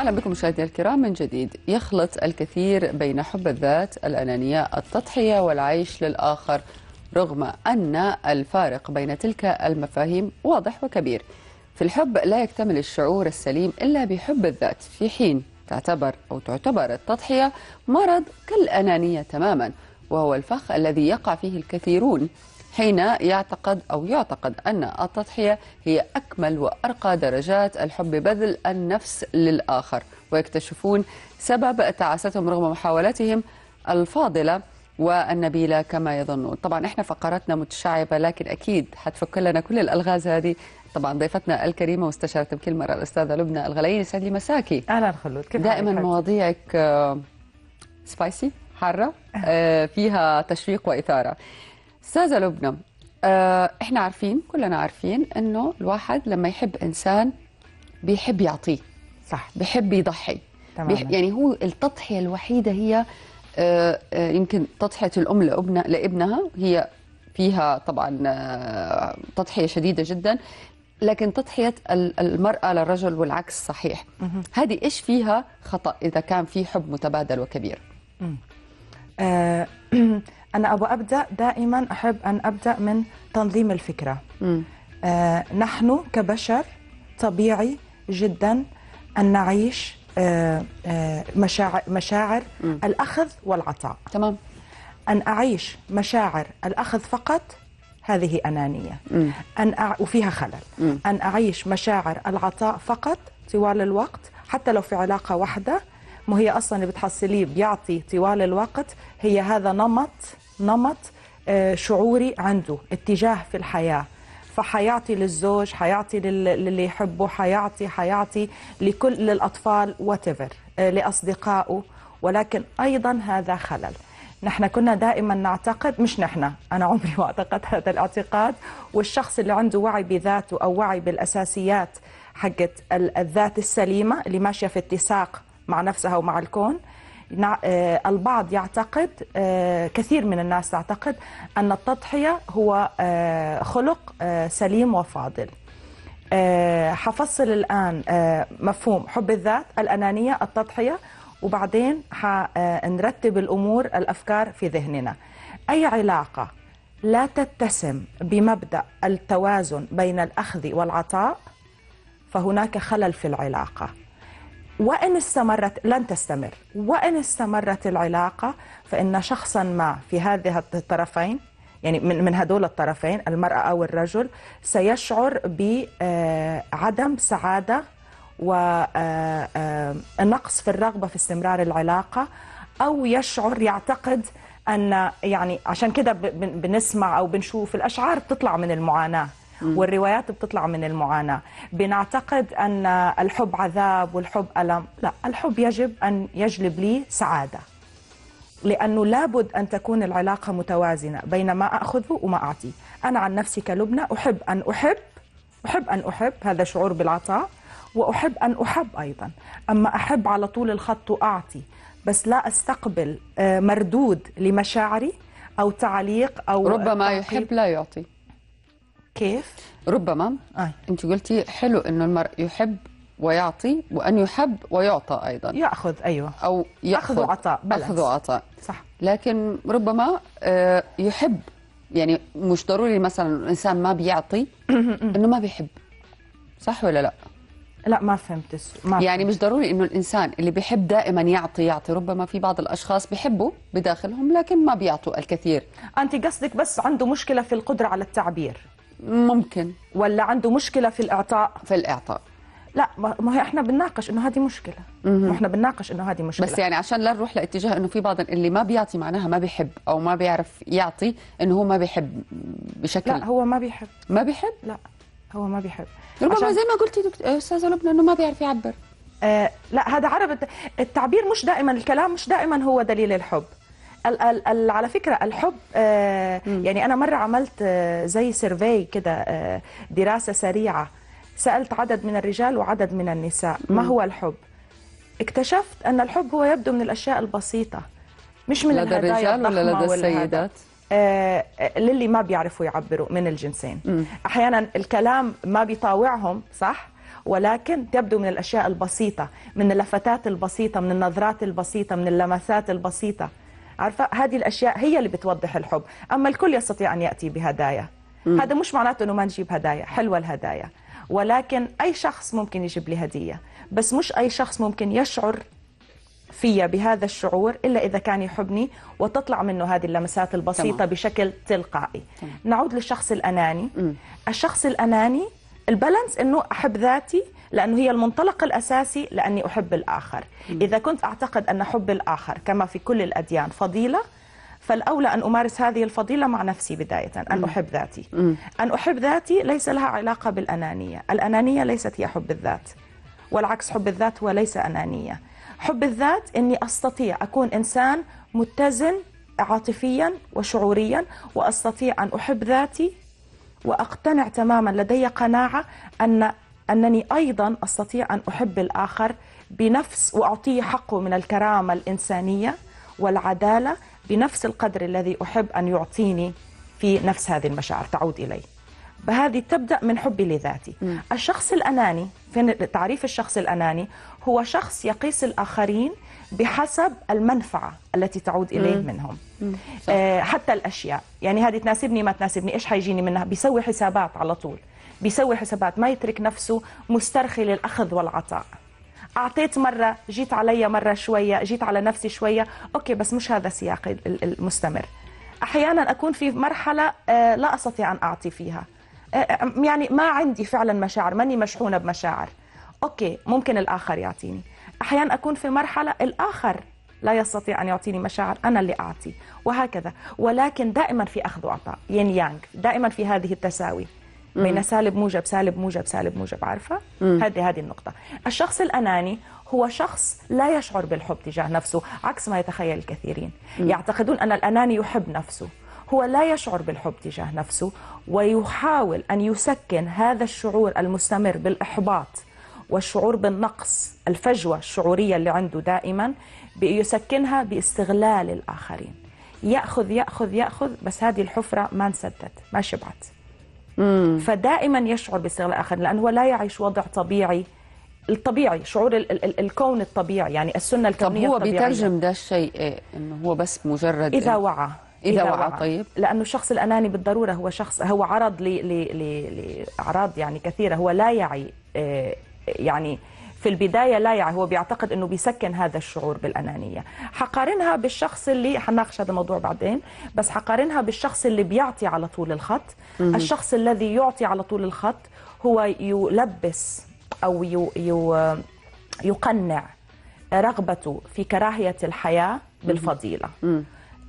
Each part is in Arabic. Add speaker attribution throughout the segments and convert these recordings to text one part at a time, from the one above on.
Speaker 1: أهلا بكم مشاهدينا الكرام من جديد يخلط الكثير بين حب الذات الأنانية التضحية والعيش للآخر رغم أن الفارق بين تلك المفاهيم واضح وكبير في الحب لا يكتمل الشعور السليم إلا بحب الذات في حين تعتبر أو تعتبر التضحية مرض كالأنانية تماما وهو الفخ الذي يقع فيه الكثيرون حين يعتقد أو يعتقد أن التضحية هي أكمل وأرقى درجات الحب بذل النفس للآخر ويكتشفون سبب تعاستهم رغم محاولاتهم الفاضلة والنبيلة كما يظنون طبعا احنا فقراتنا متشعبة لكن أكيد حتفك لنا كل الألغاز هذه طبعا ضيفتنا الكريمه واستشاره بكل مره الاستاذه لبنى الغلايين يسعد لي مساكي اهلا خلود كيف دائما مواضيعك سبايسي آه، حاره آه، فيها تشويق واثاره استاذه لبنى آه احنا عارفين كلنا عارفين انه الواحد لما يحب انسان بيحب يعطيه صح بيحب يضحي تمام. يعني هو التضحيه الوحيده هي آه آه يمكن تضحيه الام لابنها لابنها هي فيها طبعا آه، تضحيه شديده جدا لكن تضحيه المراه للرجل والعكس صحيح هذه ايش فيها خطا اذا كان في حب متبادل وكبير أنا أبو أبدأ دائما أحب أن أبدأ من تنظيم
Speaker 2: الفكرة آه نحن كبشر طبيعي جدا أن نعيش آه آه مشاعر, مشاعر الأخذ والعطاء تمام أن أعيش مشاعر الأخذ فقط هذه أنانية أن أع... وفيها خلل م. أن أعيش مشاعر العطاء فقط طوال الوقت حتى لو في علاقة واحدة ما هي أصلا اللي بتحصليه بيعطي طوال الوقت هي هذا نمط نمط آه، شعوري عنده اتجاه في الحياة فحيعطي للزوج حيعطي للي يحبه حيعطي حيعطي لكل للأطفال واتيفر آه، لأصدقائه ولكن أيضا هذا خلل نحن كنا دائما نعتقد مش نحن أنا عمري ما اعتقدت هذا الاعتقاد والشخص اللي عنده وعي بذاته أو وعي بالأساسيات حقت الذات السليمة اللي ماشية في اتساق مع نفسها ومع الكون آه، البعض يعتقد آه، كثير من الناس تعتقد أن التضحية هو آه، خلق سليم وفاضل حفصل الآن مفهوم حب الذات الأنانية التضحية وبعدين حنرتب الأمور الأفكار في ذهننا أي علاقة لا تتسم بمبدأ التوازن بين الأخذ والعطاء فهناك خلل في العلاقة وإن استمرت لن تستمر وإن استمرت العلاقة فإن شخصا ما في هذه الطرفين يعني من من هدول الطرفين المرأة أو الرجل سيشعر بعدم سعادة ونقص آه، آه، في الرغبة في استمرار العلاقة أو يشعر يعتقد أن يعني عشان كده بنسمع أو بنشوف الأشعار بتطلع من المعاناة والروايات بتطلع من المعاناة بنعتقد أن الحب عذاب والحب ألم لا الحب يجب أن يجلب لي سعادة لأنه لابد أن تكون العلاقة متوازنة بين ما أخذه وما أعطيه أنا عن نفسي كلبنى أحب أن أحب أحب أن أحب هذا شعور بالعطاء وأحب أن أحب أيضا أما أحب على طول الخط وأعطي بس لا أستقبل آه،
Speaker 1: مردود لمشاعري أو تعليق أو ربما يحب لا يعطي كيف؟ ربما آه. أنت قلتي حلو أنه المرء يحب ويعطي وأن يحب ويعطى أيضا يأخذ أيوة أو يأخذ أخذ وعطاء أخذ وعطاء صح لكن ربما آه، يحب يعني مش ضروري مثلا الإنسان ما بيعطي أنه ما بيحب صح ولا لا؟ لا ما فهمت ما يعني مش ضروري انه الانسان اللي بيحب دائما يعطي يعطي ربما في بعض الاشخاص بيحبوا بداخلهم لكن ما بيعطوا الكثير انت قصدك بس عنده مشكله في القدره على التعبير
Speaker 2: ممكن ولا عنده مشكله في الاعطاء في الاعطاء لا ما هي احنا بنناقش انه هذه مشكله احنا بنناقش انه هذه مشكله بس يعني عشان
Speaker 1: لا نروح لاتجاه انه في بعض اللي ما بيعطي معناها ما بيحب او ما بيعرف يعطي انه هو ما بيحب بشكل لا هو ما بيحب ما بيحب
Speaker 2: لا هو ما بيحب ربما عشان... زي ما قلتي دكتور آه، استاذه لبنى انه ما بيعرف يعبر آه لا هذا عرب التعبير مش دائما الكلام مش دائما هو دليل الحب ال ال ال على فكره الحب آه، يعني انا مره عملت آه، زي سيرفي كده آه، دراسه سريعه سالت عدد من الرجال وعدد من النساء ما هو الحب اكتشفت ان الحب هو يبدو من الاشياء البسيطه مش من لدى الرجال ولا لدى السيدات للي ما بيعرفوا يعبروا من الجنسين مم. احيانا الكلام ما بيطاوعهم صح ولكن تبدو من الاشياء البسيطه من اللفتات البسيطه من النظرات البسيطه من اللمسات البسيطه عارفه هذه الاشياء هي اللي بتوضح الحب اما الكل يستطيع ان ياتي بهدايا مم. هذا مش معناته انه ما نجيب هدايا حلوه الهدايا ولكن اي شخص ممكن يجيب لي هديه بس مش اي شخص ممكن يشعر فيا بهذا الشعور إلا إذا كان يحبني وتطلع منه هذه اللمسات البسيطة تمام. بشكل تلقائي تمام. نعود للشخص الأناني مم. الشخص الأناني البالانس انه احب ذاتي لانه هي المنطلق الاساسي لاني احب الاخر اذا كنت اعتقد ان حب الاخر كما في كل الاديان فضيله فالأولى أن أمارس هذه الفضيلة مع نفسي بداية أن أحب ذاتي أن أحب ذاتي ليس لها علاقة بالأنانية الأنانية ليست هي حب الذات والعكس حب الذات هو ليس أنانية حب الذات أني أستطيع أكون إنسان متزن عاطفيا وشعوريا وأستطيع أن أحب ذاتي واقتنع تماما لدي قناعه ان انني ايضا استطيع ان احب الاخر بنفس واعطيه حقه من الكرامه الانسانيه والعداله بنفس القدر الذي احب ان يعطيني في نفس هذه المشاعر تعود الي. هذه تبدا من حبي لذاتي. الشخص الاناني في تعريف الشخص الأناني هو شخص يقيس الآخرين بحسب المنفعة التي تعود إليه مم. منهم مم. آه حتى الأشياء يعني هذه تناسبني ما تناسبني إيش حيجيني منها بيسوي حسابات على طول بيسوي حسابات ما يترك نفسه مسترخي للأخذ والعطاء أعطيت مرة جيت علي مرة شوية جيت على نفسي شوية أوكي بس مش هذا سياقي المستمر أحيانا أكون في مرحلة آه، لا أستطيع أن أعطي فيها أه، أه، يعني ما عندي فعلا مشاعر ماني مشحونه بمشاعر اوكي ممكن الاخر يعطيني احيانا اكون في مرحله الاخر لا يستطيع ان يعطيني مشاعر انا اللي اعطي وهكذا ولكن دائما في اخذ وعطاء ين يانغ دائما في هذه التساوي
Speaker 1: بين سالب
Speaker 2: موجب سالب موجب سالب موجب عارفه هذه هذه النقطه الشخص الاناني هو شخص لا يشعر بالحب تجاه نفسه عكس ما يتخيل الكثيرين يعتقدون ان الاناني يحب نفسه هو لا يشعر بالحب تجاه نفسه ويحاول أن يسكن هذا الشعور المستمر بالإحباط والشعور بالنقص الفجوة الشعورية اللي عنده دائما بيسكنها باستغلال الآخرين يأخذ يأخذ يأخذ بس هذه الحفرة ما انسدت ما شبعت مم. فدائما يشعر باستغلال الآخرين لأنه هو لا يعيش وضع طبيعي الطبيعي شعور ال ال الكون الطبيعي يعني السنة الكونية طب هو الطبيعية. بيترجم ده الشيء إيه؟ إنه هو بس
Speaker 1: مجرد إذا إيه؟ وعى
Speaker 2: إذا, إذا وعى طيب لأنه الشخص الأناني بالضرورة هو شخص هو عرض لأعراض يعني كثيرة هو لا يعي آه، يعني في البداية لا يعي هو بيعتقد أنه بيسكن هذا الشعور بالأنانية حقارنها بالشخص اللي حناقش هذا الموضوع بعدين بس حقارنها بالشخص اللي بيعطي على طول الخط الشخص الذي يعطي على طول الخط هو يلبس أو يو يو يقنع رغبته في كراهية الحياة بالفضيلة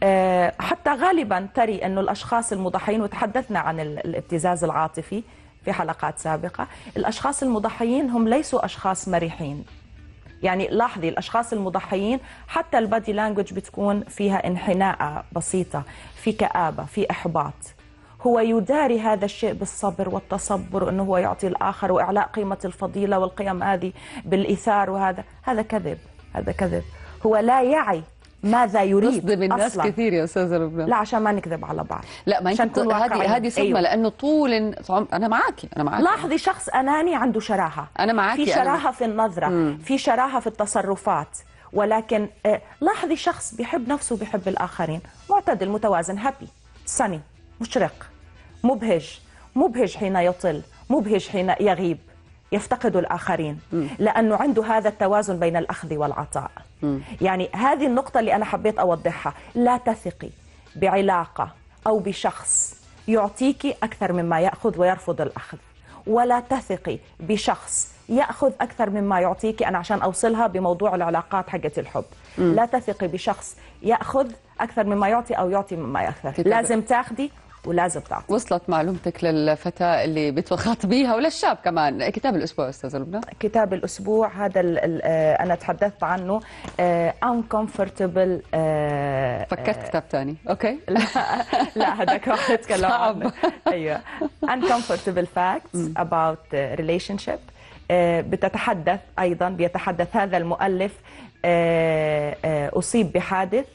Speaker 2: آه، حتى غالبا تري أن الأشخاص المضحيين وتحدثنا عن الابتزاز العاطفي في حلقات سابقة الأشخاص المضحيين هم ليسوا أشخاص مريحين يعني لاحظي الاشخاص المضحيين حتى البادي لانجوج بتكون فيها انحناءه بسيطه في كابه في احباط هو يداري هذا الشيء بالصبر والتصبر انه هو يعطي الاخر واعلاء قيمه الفضيله والقيم هذه بالايثار وهذا هذا كذب هذا كذب هو لا يعي ماذا يريد تصدم الناس أصلاً. كثير يا استاذه ربنا لا عشان ما نكذب على بعض
Speaker 1: لا ما انت هذه هذه صدمه أيوه. لانه طول انا معاكي انا معاكي لاحظي شخص اناني عنده شراهه انا معاكي في شراهه أنا... في النظره
Speaker 2: مم. في شراهه في التصرفات ولكن آه، لاحظي شخص بيحب نفسه وبيحب الاخرين معتدل متوازن هابي سني مشرق مبهج مبهج حين يطل مبهج حين يغيب يفتقد الآخرين لأنه عنده هذا التوازن بين الأخذ والعطاء يعني هذه النقطة اللي أنا حبيت أوضحها لا تثقي بعلاقة أو بشخص يعطيك أكثر مما يأخذ ويرفض الأخذ ولا تثقي بشخص ياخذ اكثر مما يعطيك انا عشان اوصلها بموضوع العلاقات حقت الحب لا تثقي بشخص ياخذ
Speaker 1: اكثر مما يعطي او يعطي مما ياخذ لازم تاخذي والعزة بتاعته وصلت معلومتك للفتاة اللي بتخاطبيها وللشاب كمان كتاب الأسبوع أستاذة لبنى كتاب الأسبوع هذا الـ الـ آه، أنا تحدثت عنه آه، uncomfortable آه، فكرت كتاب
Speaker 2: ثاني أوكي لا لا هذاك راح نتكلم عنه أيوه uncomfortable facts about relationship بتتحدث أيضا بيتحدث هذا المؤلف أصيب بحادث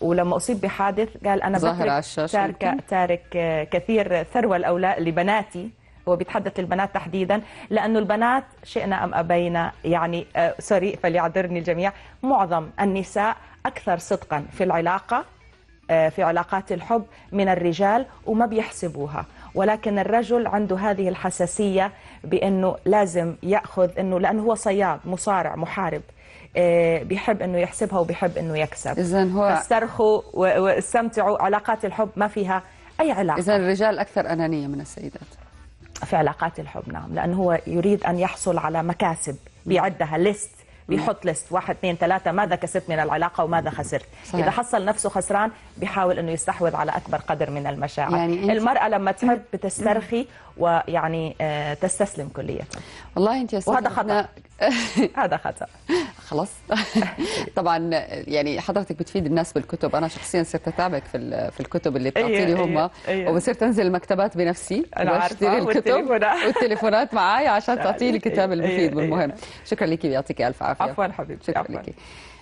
Speaker 2: ولما اصيب بحادث قال انا بترك تارك تارك آه، كثير ثروه الاولاد لبناتي هو بيتحدث للبنات تحديدا لانه البنات شئنا ام ابينا يعني آه، سوري فليعذرني الجميع معظم النساء اكثر صدقا في العلاقه آه، في علاقات الحب من الرجال وما بيحسبوها ولكن الرجل عنده هذه الحساسيه بانه لازم ياخذ انه لانه هو صياد مصارع محارب آه، بيحب انه يحسبها وبيحب انه يكسب اذا هو استرخوا واستمتعوا علاقات الحب ما فيها اي علاقه اذا
Speaker 1: الرجال اكثر انانيه من السيدات
Speaker 2: في علاقات الحب نعم لانه هو يريد ان يحصل على مكاسب بيعدها ليست بيحط ليست واحد اثنين ثلاثة ماذا كسبت من العلاقة وماذا خسرت صحيح. إذا حصل نفسه خسران بيحاول أنه يستحوذ على أكبر قدر من المشاعر يعني المرأة لما تحب بتسترخي
Speaker 1: ويعني آه، تستسلم كليا والله أنت يا وهذا خطأ هذا خطا خلاص طبعا يعني حضرتك بتفيد الناس بالكتب انا شخصيا صرت اتابعك في في الكتب اللي أيوة، بتعطيني هم وبصير أيوة، أيوة. انزل المكتبات بنفسي واشتري الكتب والتليفونات معي عشان تعطيني الكتاب المفيد والمهم شكرا لك يعطيك الف عافيه عفوا حبيبتي شكرا لك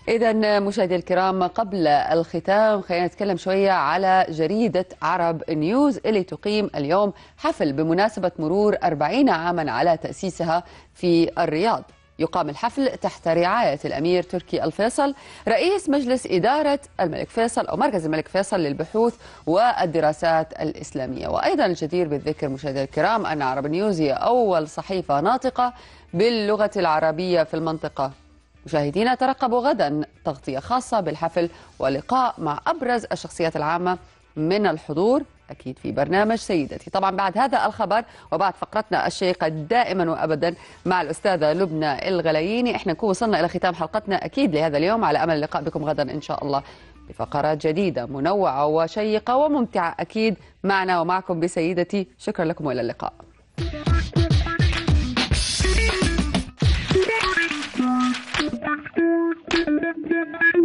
Speaker 1: إذا مشاهدي الكرام قبل الختام خلينا نتكلم شوية على جريدة عرب نيوز اللي تقيم اليوم حفل بمناسبة مرور 40 عاما على تأسيسها في الرياض يقام الحفل تحت رعاية الأمير تركي الفيصل رئيس مجلس إدارة الملك فيصل أو مركز الملك فيصل للبحوث والدراسات الإسلامية وأيضا الجدير بالذكر مشاهدي الكرام أن عرب نيوز هي أول صحيفة ناطقة باللغة العربية في المنطقة مشاهدينا ترقبوا غدا تغطية خاصة بالحفل ولقاء مع أبرز الشخصيات العامة من الحضور أكيد في برنامج سيدتي طبعا بعد هذا الخبر وبعد فقرتنا الشيقة دائما وأبدا مع الأستاذة لبنى الغلييني احنا نكون وصلنا إلى ختام حلقتنا أكيد لهذا اليوم على أمل اللقاء بكم غدا إن شاء الله بفقرات جديدة منوعة وشيقة وممتعة أكيد معنا ومعكم بسيدتي شكرا لكم وإلى اللقاء
Speaker 2: Thank you.